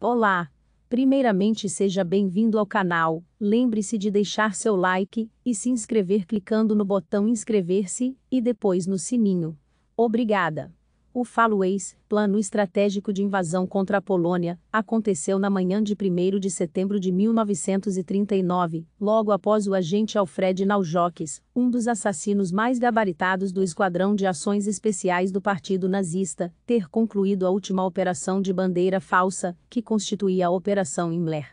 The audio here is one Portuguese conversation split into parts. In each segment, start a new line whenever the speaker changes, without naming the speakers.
Olá! Primeiramente, seja bem-vindo ao canal. Lembre-se de deixar seu like e se inscrever clicando no botão inscrever-se e depois no sininho. Obrigada! O Falueis, plano estratégico de invasão contra a Polônia, aconteceu na manhã de 1 de setembro de 1939, logo após o agente Alfred Naujoques, um dos assassinos mais gabaritados do Esquadrão de Ações Especiais do Partido Nazista, ter concluído a última operação de bandeira falsa, que constituía a Operação Himmler.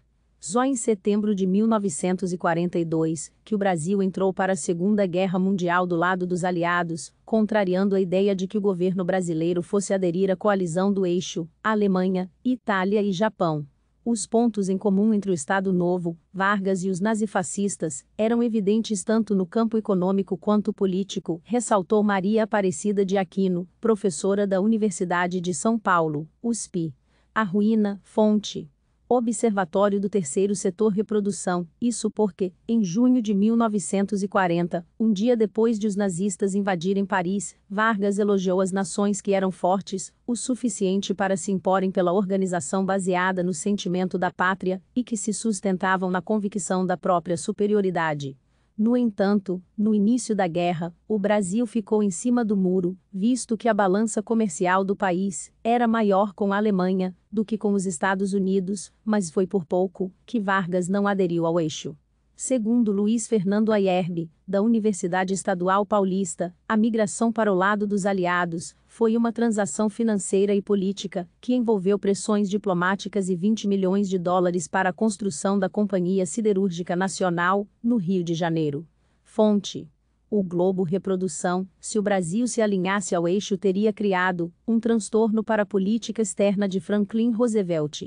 Só em setembro de 1942, que o Brasil entrou para a Segunda Guerra Mundial do lado dos aliados, contrariando a ideia de que o governo brasileiro fosse aderir à coalizão do eixo, Alemanha, Itália e Japão. Os pontos em comum entre o Estado Novo, Vargas e os nazifascistas eram evidentes tanto no campo econômico quanto político, ressaltou Maria Aparecida de Aquino, professora da Universidade de São Paulo, USP. A ruína, fonte, Observatório do Terceiro Setor Reprodução, isso porque, em junho de 1940, um dia depois de os nazistas invadirem Paris, Vargas elogiou as nações que eram fortes, o suficiente para se imporem pela organização baseada no sentimento da pátria e que se sustentavam na convicção da própria superioridade. No entanto, no início da guerra, o Brasil ficou em cima do muro, visto que a balança comercial do país era maior com a Alemanha do que com os Estados Unidos, mas foi por pouco que Vargas não aderiu ao eixo. Segundo Luiz Fernando Ayerbe, da Universidade Estadual Paulista, a migração para o lado dos aliados foi uma transação financeira e política que envolveu pressões diplomáticas e 20 milhões de dólares para a construção da Companhia Siderúrgica Nacional, no Rio de Janeiro. Fonte: O Globo Reprodução. Se o Brasil se alinhasse ao eixo, teria criado um transtorno para a política externa de Franklin Roosevelt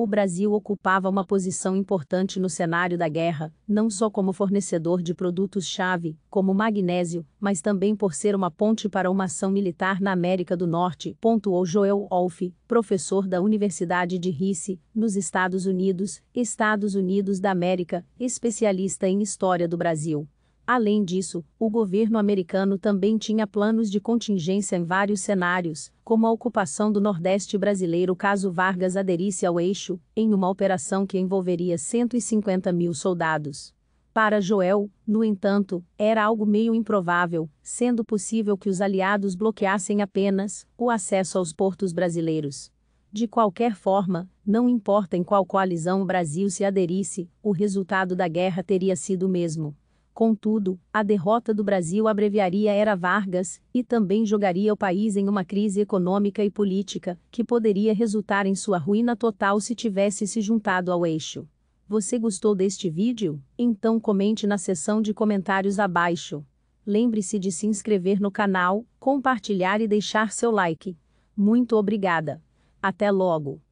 o Brasil ocupava uma posição importante no cenário da guerra, não só como fornecedor de produtos-chave, como magnésio, mas também por ser uma ponte para uma ação militar na América do Norte, pontuou Joel Olfe, professor da Universidade de Rice, nos Estados Unidos, Estados Unidos da América, especialista em história do Brasil. Além disso, o governo americano também tinha planos de contingência em vários cenários, como a ocupação do Nordeste brasileiro caso Vargas aderisse ao eixo, em uma operação que envolveria 150 mil soldados. Para Joel, no entanto, era algo meio improvável, sendo possível que os aliados bloqueassem apenas o acesso aos portos brasileiros. De qualquer forma, não importa em qual coalizão o Brasil se aderisse, o resultado da guerra teria sido o mesmo. Contudo, a derrota do Brasil abreviaria era Vargas e também jogaria o país em uma crise econômica e política, que poderia resultar em sua ruína total se tivesse se juntado ao eixo. Você gostou deste vídeo? Então comente na seção de comentários abaixo. Lembre-se de se inscrever no canal, compartilhar e deixar seu like. Muito obrigada. Até logo!